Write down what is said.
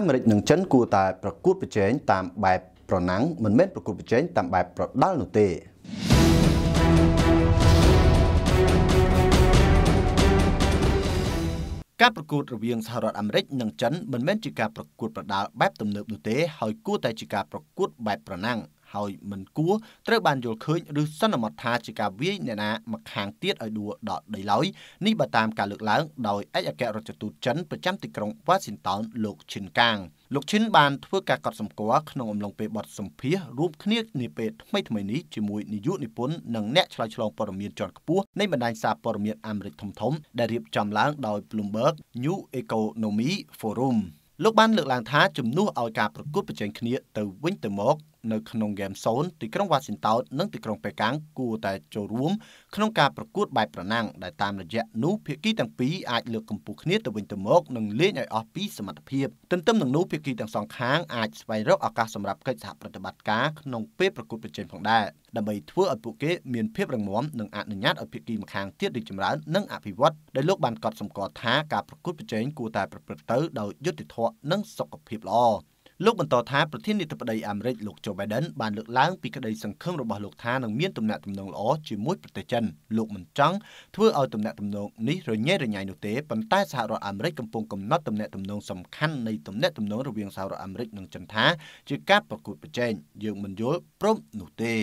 អាមេរិកនិងចិនគួរតែប្រកួតប្រជែងតាមបែបប្រណាំងមិនមែនប្រកួតប្រជែងតាមបែបប្រដាល់នោះទេការប្រកួតរវាងសហរដ្ឋអាមេរិកនិងចិនមិនមែនជាការប្រកួតប្រដាល់បែបទំនើបនោះទេ ហើយគួរតែជាការប្រកួតបែបប្រណាំង។ហើយមិនគួរត្រូវបានយល់ឃើញ ឬ សន្មតថាជាការវាយអ្នកណាមកខាងទៀតឲ្យដួលដល់ដីឡើយនេះបើតាមការលើកឡើងដោយឯកអគ្គរដ្ឋទូតចិនប្រចាំទីក្រុងវ៉ាស៊ីនតោនលោកឈិនកាងលោកឈិនបានធ្វើការកត់សម្គាល់ក្នុងអំឡុងពេលបទសម្ភាសរួមគ្នានាពេលថ្មីថ្មីនេះជាមួយនាយកនិពន្ធនិងអ្នកឆ្លើយឆ្លងព័ត៌មានជាន់ខ្ពស់នៃបណ្ដាញសារព័ត៌មានអាមេរិកធំៗដែលរៀបចំឡើងដោយ Bloomberg New Economy Forum លោកបានលើកឡើងថា ជំនួសឲ្យការប្រកួតប្រជែងគ្នាទៅវិញទៅមកនៅក្នុងហ្គេមសូនទីក្រុងវ៉ាស៊ីនតោននិងទីក្រុងប៉េកាំងគួរតែចូលរួមក្នុងការប្រកួតបែបប្រណាំងដែលតាមរយៈនោះភាគីទាំងពីរអាចលើកកម្ពស់គ្នាទៅវិញទៅមកនិងលេងឲ្យអស់ពីសមត្ថភាពទន្ទឹមនឹងនោះភាគីទាំងសងខាងអាចស្វែងរកឱកាសសម្រាប់កិច្ចសហប្រតិបត្តិការក្នុងពេលប្រកួតប្រជែងផងដែរដើម្បីធ្វើឲ្យពួកគេមានភាពរឹងមាំនិងអនុញ្ញាតឲ្យភាគីម្ខាងទៀតរីកចម្រើននិងអភិវឌ្ឍដែលលោកបានកត់សម្គាល់ថាការប្រកួតប្រជែងគួរតែប្រព្រឹត្តទៅដោយយុត្តិធម៌និងសុខភាពល្អលោកបន្តថាប្រធាននាយកបដីអាមេរិកលោក Joe Biden បានលើកឡើងពីក្តីសង្ឃឹមរបស់លោកថានឹងមានទំនាក់ទំនងល្អជាមួយប្រទេសចិនលោកមិនចង់ធ្វើឲ្យទំនាក់ទំនងនេះរញ៉េរញ៉ៃនោះទេប៉ុន្តែសហរដ្ឋអាមេរិកកំពុងកំណត់ទំនាក់ទំនងសំខាន់នៃទំនាក់ទំនងរវាងសហរដ្ឋអាមេរិកនិងចិនថា ជាការប្រកួតប្រជែងយើងមិនយល់ព្រមនោះទេ